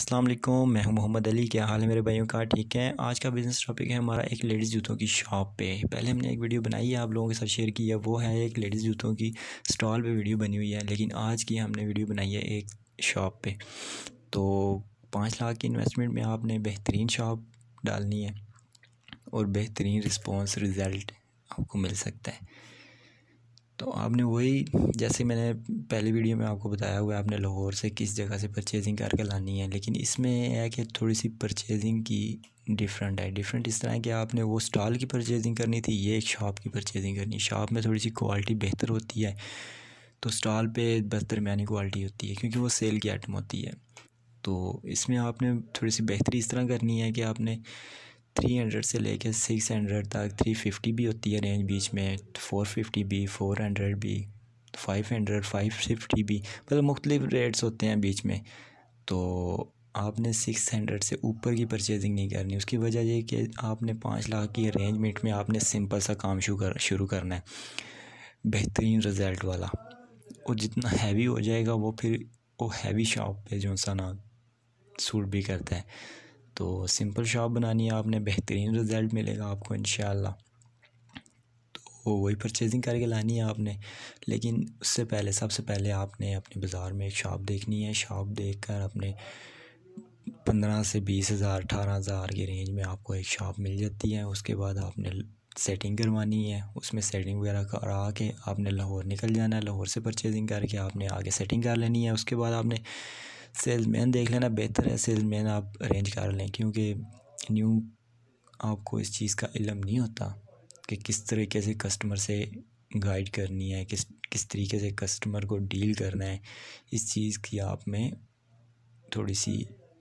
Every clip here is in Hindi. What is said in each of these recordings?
अस्सलाम वालेकुम मैं हूं मोहम्मद अली क्या हाल है मेरे भाइयों का ठीक है आज का बिज़नेस टॉपिक है हमारा एक लेडीज़ जूतों की शॉप पे पहले हमने एक वीडियो बनाई है आप लोगों के साथ शेयर की है वो है एक लेडीज़ जूतों की स्टॉल पे वीडियो बनी हुई है लेकिन आज की हमने वीडियो बनाई है एक शॉप पे तो पाँच लाख की इन्वेस्टमेंट में आपने बेहतरीन शॉप डालनी है और बेहतरीन रिस्पॉन्स रिज़ल्ट आपको मिल सकता है तो आपने वही जैसे मैंने पहली वीडियो में आपको बताया हुआ है आपने लाहौर से किस जगह से परचेजिंग करके लानी है लेकिन इसमें है कि थोड़ी सी परचेजिंग की डिफरेंट है डिफरेंट इस तरह कि आपने वो स्टॉल की परचेजिंग करनी थी ये एक शॉप की परचेजिंग करनी शॉप में थोड़ी सी क्वालिटी बेहतर होती है तो स्टॉल पे बस दरमिया क्वालिटी होती है क्योंकि वो सेल की आइटम होती है तो इसमें आपने थोड़ी सी बेहतरी इस तरह करनी है कि आपने थ्री हंड्रेड से लेके सिक्स हंड्रेड तक थ्री फिफ्टी भी होती है रेंज बीच में फोर फिफ्टी भी फोर हंड्रेड भी फाइव हंड्रेड फाइव फिफ्टी भी मतलब मुख्तलिफ रेट्स होते हैं बीच में तो आपने सिक्स हंड्रेड से ऊपर की परचेजिंग नहीं करनी उसकी वजह ये कि आपने पाँच लाख की अरेंजमेंट में आपने सिंपल सा काम शुरू कर शुरू करना है बेहतरीन रिज़ल्ट वाला और जितना हैवी हो जाएगा वो फिर वो हैवी शॉप पे जो सा ना सूट भी करता है तो सिंपल शॉप बनानी है आपने बेहतरीन रिज़ल्ट मिलेगा आपको इन तो वही परचेजिंग करके लानी है आपने लेकिन उससे पहले सबसे पहले आपने अपने बाज़ार में एक शॉप देखनी है शॉप देख कर अपने पंद्रह से बीस हज़ार अठारह हज़ार की रेंज में आपको एक शॉप मिल जाती है उसके बाद आपने सेटिंग करवानी है उसमें सेटिंग वगैरह करा के आपने लाहौर निकल जाना है लाहौर से परचेजिंग करके आपने आगे सेटिंग कर लेनी है उसके बाद आपने सेल्समैन देख लेना बेहतर है सेल्समैन आप अरेंज कर लें क्योंकि न्यू आपको इस चीज़ का इलम नहीं होता कि किस तरीके से कस्टमर से गाइड करनी है किस किस तरीके से कस्टमर को डील करना है इस चीज़ की आप में थोड़ी सी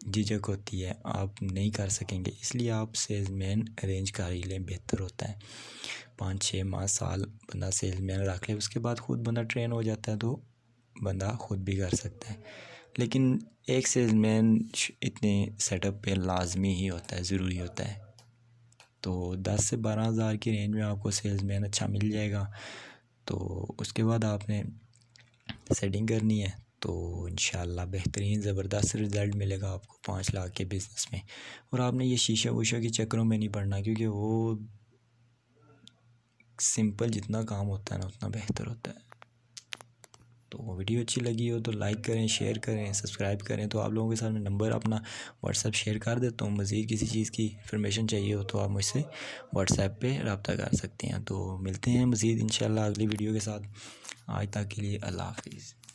झिझक होती है आप नहीं कर सकेंगे इसलिए आप सेल्समैन अरेंज कर ही लें बेहतर होता है पाँच छः माह साल बंदा सेल्समैन रख ले उसके बाद ख़ुद बंदा ट्रेन हो जाता है तो बंदा ख़ुद भी कर सकता है लेकिन एक सेल्समैन इतने सेटअप पे लाजमी ही होता है ज़रूरी होता है तो दस से बारह हज़ार की रेंज में आपको सेल्समैन अच्छा मिल जाएगा तो उसके बाद आपने सेटिंग करनी है तो इन बेहतरीन ज़बरदस्त रिज़ल्ट मिलेगा आपको पाँच लाख के बिज़नेस में और आपने ये शीशा वीशा के चक्करों में नहीं पड़ना क्योंकि वो सिंपल जितना काम होता है ना उतना बेहतर होता है तो वीडियो अच्छी लगी हो तो लाइक करें शेयर करें सब्सक्राइब करें तो आप लोगों के साथ मैं नंबर अपना व्हाट्सएप शेयर कर देता हूँ मज़ीद किसी चीज़ की इन्फॉर्मेशन चाहिए हो तो आप मुझसे व्हाट्सएप पर रबता कर सकते हैं तो मिलते हैं मज़ीद इन अगली वीडियो के साथ आज तक के लिए अल्लाह हाफिज़